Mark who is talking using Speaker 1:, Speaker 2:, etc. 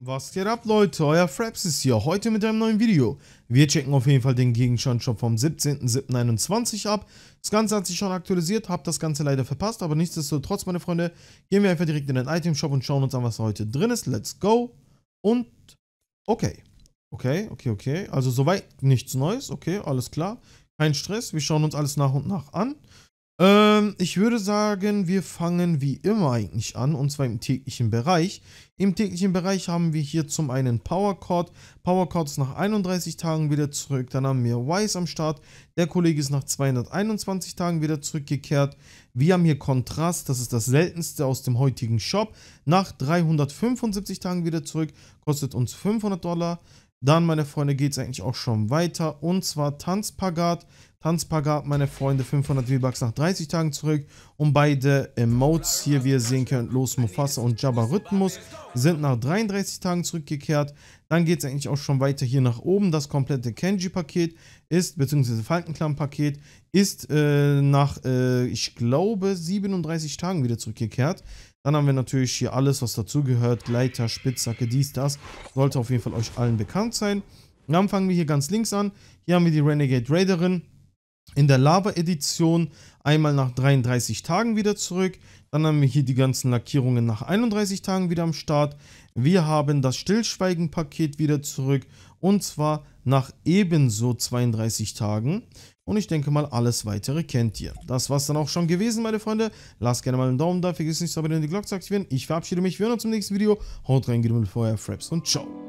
Speaker 1: Was geht ab Leute, euer Fraps ist hier, heute mit einem neuen Video. Wir checken auf jeden Fall den Gegenstand schon vom 17.07.21 ab. Das Ganze hat sich schon aktualisiert, hab das Ganze leider verpasst, aber nichtsdestotrotz meine Freunde, gehen wir einfach direkt in den Itemshop und schauen uns an, was heute drin ist. Let's go und okay. Okay, okay, okay, also soweit nichts Neues, okay, alles klar. Kein Stress, wir schauen uns alles nach und nach an. Ähm, ich würde sagen, wir fangen wie immer eigentlich an, und zwar im täglichen Bereich. Im täglichen Bereich haben wir hier zum einen Power Chord. Power Chord ist nach 31 Tagen wieder zurück. Dann haben wir Wise am Start. Der Kollege ist nach 221 Tagen wieder zurückgekehrt. Wir haben hier Kontrast, das ist das seltenste aus dem heutigen Shop. Nach 375 Tagen wieder zurück, kostet uns 500 Dollar. Dann, meine Freunde, geht es eigentlich auch schon weiter. Und zwar Tanzpagat Tanzpaar gab meine Freunde 500 V-Bucks nach 30 Tagen zurück und beide Emotes, hier wie ihr sehen könnt, Los Mufasa und Jabba Rhythmus, sind nach 33 Tagen zurückgekehrt. Dann geht es eigentlich auch schon weiter hier nach oben. Das komplette Kenji-Paket ist, beziehungsweise falkenklamm paket ist äh, nach, äh, ich glaube, 37 Tagen wieder zurückgekehrt. Dann haben wir natürlich hier alles, was dazugehört. Gleiter, Spitzsacke, dies, das. Sollte auf jeden Fall euch allen bekannt sein. Dann fangen wir hier ganz links an. Hier haben wir die Renegade Raiderin in der Lava-Edition einmal nach 33 Tagen wieder zurück. Dann haben wir hier die ganzen Lackierungen nach 31 Tagen wieder am Start. Wir haben das Stillschweigen-Paket wieder zurück und zwar nach ebenso 32 Tagen. Und ich denke mal, alles weitere kennt ihr. Das war es dann auch schon gewesen, meine Freunde. Lasst gerne mal einen Daumen da. Vergesst nicht, zu abonnieren die Glocke zu aktivieren. Ich verabschiede mich. Wir hören uns im nächsten Video. Haut rein, geht mit Feuer, Fraps und ciao.